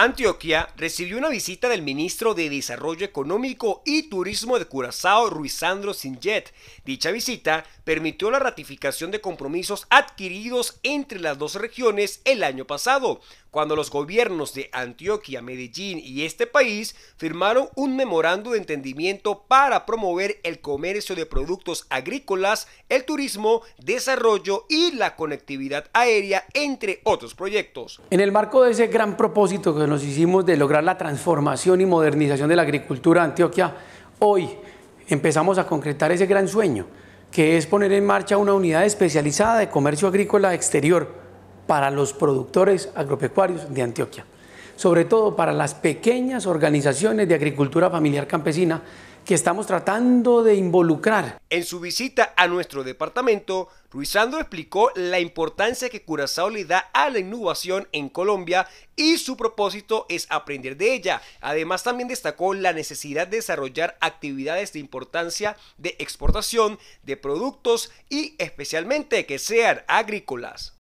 Antioquia recibió una visita del ministro de Desarrollo Económico y Turismo de Curazao, Ruizandro Sinjet. Dicha visita permitió la ratificación de compromisos adquiridos entre las dos regiones el año pasado, cuando los gobiernos de Antioquia, Medellín y este país firmaron un memorando de entendimiento para promover el comercio de productos agrícolas, el turismo, desarrollo y la conectividad aérea, entre otros proyectos. En el marco de ese gran propósito que nos hicimos de lograr la transformación y modernización de la agricultura de Antioquia, hoy empezamos a concretar ese gran sueño, que es poner en marcha una unidad especializada de comercio agrícola exterior para los productores agropecuarios de Antioquia, sobre todo para las pequeñas organizaciones de agricultura familiar campesina que estamos tratando de involucrar. En su visita a nuestro departamento, Ruizando explicó la importancia que Curazao le da a la innovación en Colombia y su propósito es aprender de ella. Además también destacó la necesidad de desarrollar actividades de importancia de exportación de productos y especialmente que sean agrícolas.